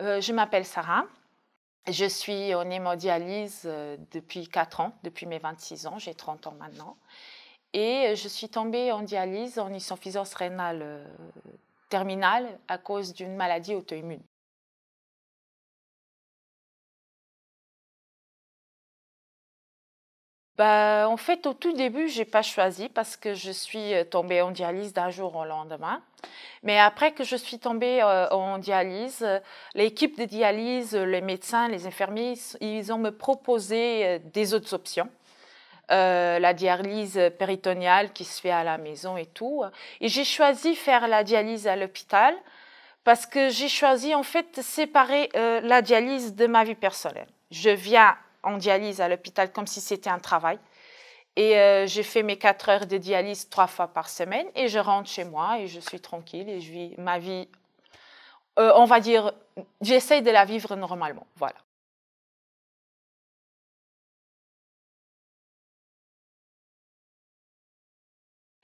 Euh, je m'appelle Sarah. Je suis en hémodialyse euh, depuis 4 ans, depuis mes 26 ans, j'ai 30 ans maintenant. Et je suis tombée en dialyse en insuffisance rénale euh, terminale à cause d'une maladie auto-immune. Bah, en fait, au tout début, je n'ai pas choisi parce que je suis euh, tombée en dialyse d'un jour au lendemain. Mais après que je suis tombée euh, en dialyse, l'équipe de dialyse, les médecins, les infirmiers, ils ont me proposé euh, des autres options. la dialyse péritoniale qui se fait à la maison et tout. Et j'ai choisi faire la dialyse à l'hôpital parce que j'ai choisi en fait de séparer la dialyse de ma vie personnelle. Je viens en dialyse à l'hôpital comme si c'était un travail. Et euh, j'ai fait mes quatre heures de dialyse trois fois par semaine et je rentre chez moi et je suis tranquille et je vis ma vie, euh, on va dire, j'essaye de la vivre normalement. Voilà.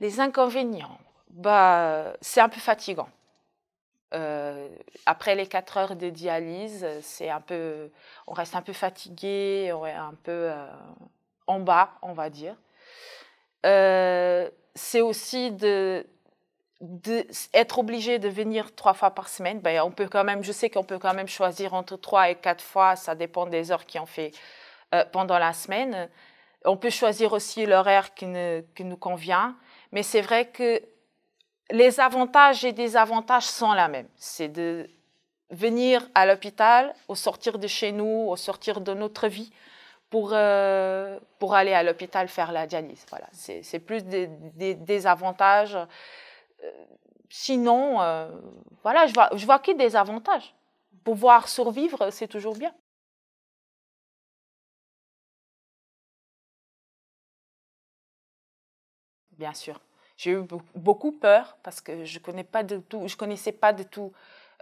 Les inconvénients, bah, c'est un peu fatigant. Euh, après les 4 heures de dialyse, c'est un peu, on reste un peu fatigué, on est un peu euh, en bas, on va dire. Euh, c'est aussi de, être obligé de venir trois fois par semaine. Ben, on peut quand même, je sais qu'on peut quand même choisir entre trois et quatre fois, ça dépend des heures qui ont fait pendant la semaine. On peut choisir aussi l'horaire qui, qui, nous convient, mais c'est vrai que les avantages et désavantages sont la même. C'est de venir à l'hôpital, au sortir de chez nous, au sortir de notre vie, pour, euh, aller à l'hôpital faire la dialyse. Voilà, c'est plus des, des, avantages. Euh, sinon, euh, voilà, je vois, je vois a des avantages. Pouvoir survivre, c'est toujours bien. Bien sûr. J'ai eu beaucoup peur parce que je connais pas tout, je connaissais pas du tout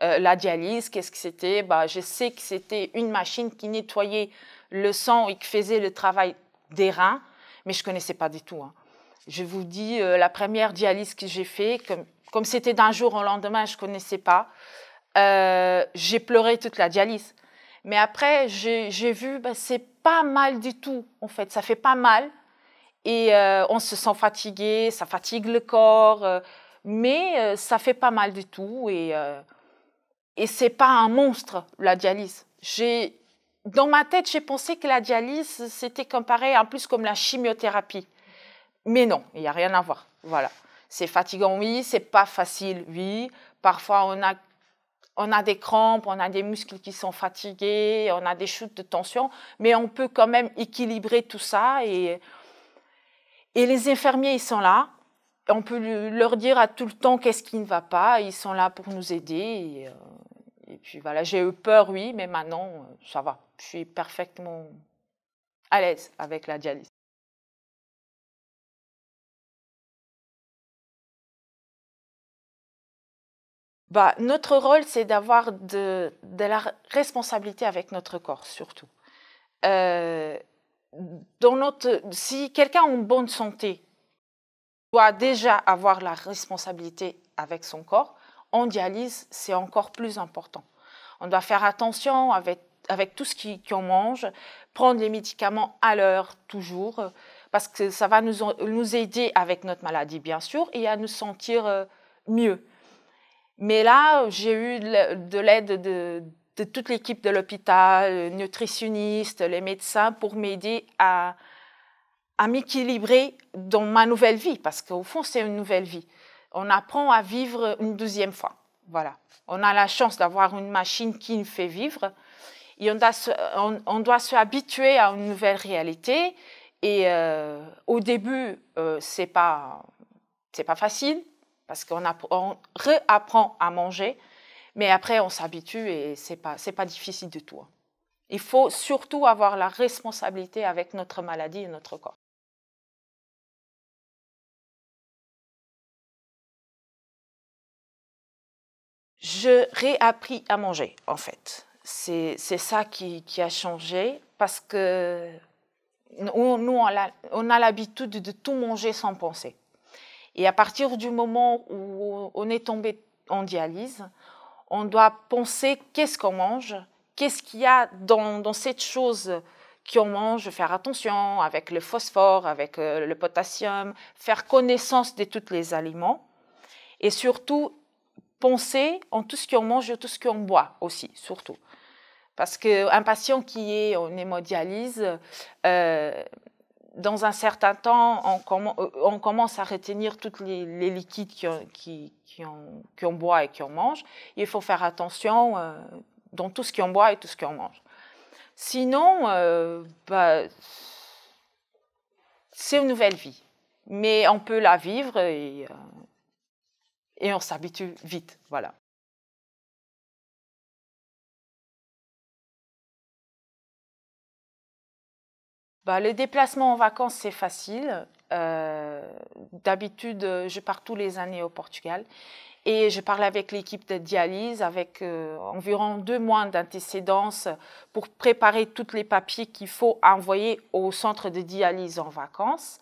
euh, la dialyse, qu'est-ce que c'était. Bah, je sais que c'était une machine qui nettoyait le sang et qui faisait le travail des reins, mais je connaissais pas du tout. Hein. Je vous dis euh, la première dialyse que j'ai fait, comme c'était d'un jour au lendemain, je connaissais pas. Euh, j'ai pleuré toute la dialyse. Mais après, j'ai vu, bah, c'est pas mal du tout, en fait. Ça fait pas mal, et euh, on se sent fatigué, ça fatigue le corps, euh, mais euh, ça fait pas mal du tout et et c'est pas un monstre la dialyse. J'ai dans ma tête j'ai pensé que la dialyse c'était pareil, en plus comme la chimiothérapie, mais non, il n'y a rien à voir. Voilà, c'est fatigant oui, c'est pas facile oui. Parfois on a on a des crampes, on a des muscles qui sont fatigués, on a des chutes de tension, mais on peut quand même équilibrer tout ça et et les infirmiers, ils sont là. On peut leur dire à tout le temps qu'est-ce qui ne va pas. Ils sont là pour nous aider. Et, euh, puis voilà, j'ai eu peur, oui, mais maintenant, euh, ça va. Je suis parfaitement à l'aise avec la dialyse. Bah, notre rôle, c'est d'avoir de, la responsabilité avec notre corps, surtout. Euh, notre, si quelqu'un en bonne santé doit déjà avoir la responsabilité avec son corps, en dialyse, c'est encore plus important. On doit faire attention avec, tout ce qu'on mange, prendre les médicaments à l'heure, toujours, parce que ça va nous, aider avec notre maladie, bien sûr, et à nous sentir euh, mieux. Mais là, j'ai eu de l'aide de, de toute l'équipe de l'hôpital, euh, nutritionnistes, les médecins, pour m'aider à, m'équilibrer dans ma nouvelle vie, parce qu'au fond, c'est une nouvelle vie. On apprend à vivre une deuxième fois. Voilà. On a la chance d'avoir une machine qui nous fait vivre. Et on doit, se, habituer à une nouvelle réalité. Et euh, au début, euh, ce n'est pas, facile parce qu'on apprend réapprend à manger mais après, on s'habitue et c'est pas c'est pas difficile du tout. Hein. Il faut surtout avoir la responsabilité avec notre maladie et notre corps. Je réappris à manger, en fait. C'est ça qui, qui, a changé parce que nous, on a l'habitude de tout manger sans penser. Et à partir du moment où on est tombé en dialyse, on doit penser qu'est-ce qu'on mange, qu'est-ce qu'il y a dans, cette chose qu'on mange, faire attention avec le phosphore, avec euh, le potassium, faire connaissance de tous les aliments et surtout penser en tout ce qu'on mange et tout ce qu'on boit aussi, surtout. Parce qu'un patient qui est en hémodialyse, euh, dans un certain temps, on, euh, commence à retenir tous les, liquides qu'on qui, qui boit et qu'on mange. Il faut faire attention euh, dans tout ce qu'on boit et tout ce qu'on mange. Sinon, euh, bah, c'est une nouvelle vie, mais on peut la vivre et, et on s'habitue vite. Voilà. Bah, le déplacement en vacances, c'est facile. Euh, d'habitude, je pars tous les années au Portugal. Et je parle avec l'équipe de dialyse avec euh, environ deux mois d'antécédence pour préparer tous les papiers qu'il faut envoyer au centre de dialyse en vacances.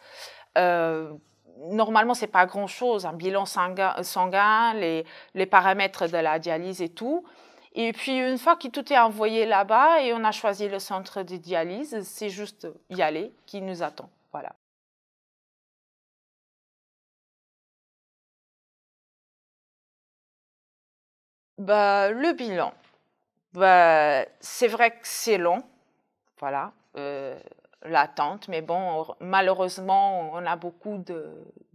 Euh, normalement normalement, n'est pas grand-chose, un bilan sanguin, les, paramètres de la dialyse et tout. Et puis une fois que tout est envoyé là-bas et on a choisi le centre de dialyse, c'est juste y aller qui nous attend. Voilà. Bah, le bilan, bah, c'est vrai que c'est long, voilà. Euh, l'attente. Mais bon, malheureusement, on a beaucoup de,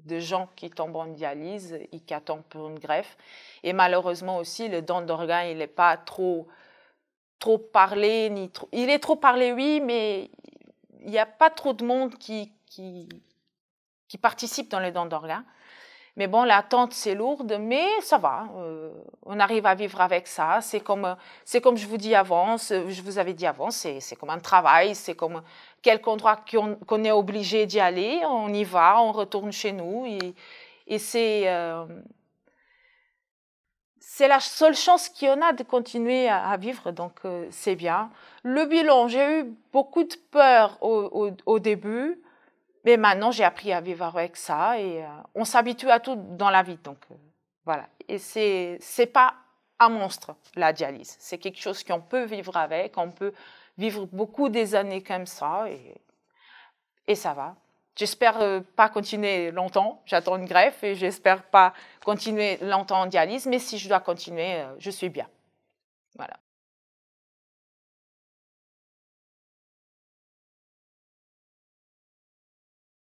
de, gens qui tombent en dialyse et qui attendent pour une greffe. Et malheureusement aussi, le don d'organes, il n'est pas trop, trop parlé. Ni trop... Il est trop parlé, oui, mais il n'y a pas trop de monde qui, qui, qui participe dans le don d'organes. Mais bon, l'attente, c'est lourde, mais ça va. Euh, on arrive à vivre avec ça. C'est comme, c'est comme je vous dis avant, je vous avais dit avant, c'est, comme un travail, c'est comme quelque endroit qu'on, qu'on est obligé d'y aller. On y va, on retourne chez nous. Et, et c'est, euh, c'est la seule chance y en a de continuer à, vivre, donc euh, c'est bien. Le bilan, j'ai eu beaucoup de peur au, au début. Mais maintenant, j'ai appris à vivre avec ça et euh, on s'habitue à tout dans la vie. Donc, euh, voilà. Et c'est n'est pas un monstre, la dialyse. C'est quelque chose qu'on peut vivre avec. On peut vivre beaucoup des années comme ça et, et ça va. J'espère euh, pas continuer longtemps. J'attends une greffe et j'espère pas continuer longtemps en dialyse. Mais si je dois continuer, je suis bien. Voilà.